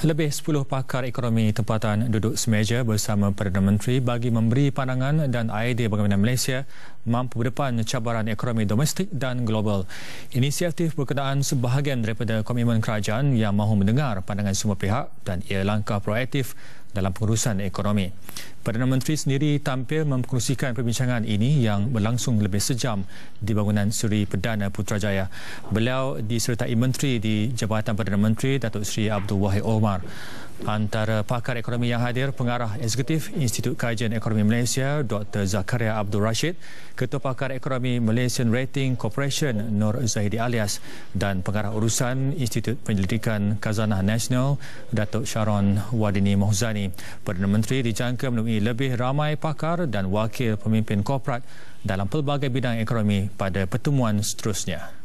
Lebih 10 pakar ekonomi tempatan duduk semeja bersama Perdana Menteri bagi memberi pandangan dan idea bagaimana Malaysia mampu berdepan cabaran ekonomi domestik dan global. Inisiatif berkenaan sebahagian daripada komitmen kerajaan yang mahu mendengar pandangan semua pihak dan ia langkah proaktif dalam pengurusan ekonomi. Perdana Menteri sendiri tampil memperkongsikan perbincangan ini yang berlangsung lebih sejam di bangunan Suri Perdana Putrajaya. Beliau disertai Menteri di Jabatan Perdana Menteri Datuk Seri Abdul Wahid Omar. Antara pakar ekonomi yang hadir, pengarah eksekutif Institut Kajian Ekonomi Malaysia Dr. Zakaria Abdul Rashid, Ketua Pakar Ekonomi Malaysian Rating Corporation Nur Zahidi Alias dan pengarah urusan Institut Penyelidikan Kazanah Nasional Datuk Sharon Wadini Mohzani Mardani. Perdana Menteri dijangka menemui lebih ramai pakar dan wakil pemimpin korporat dalam pelbagai bidang ekonomi pada pertemuan seterusnya.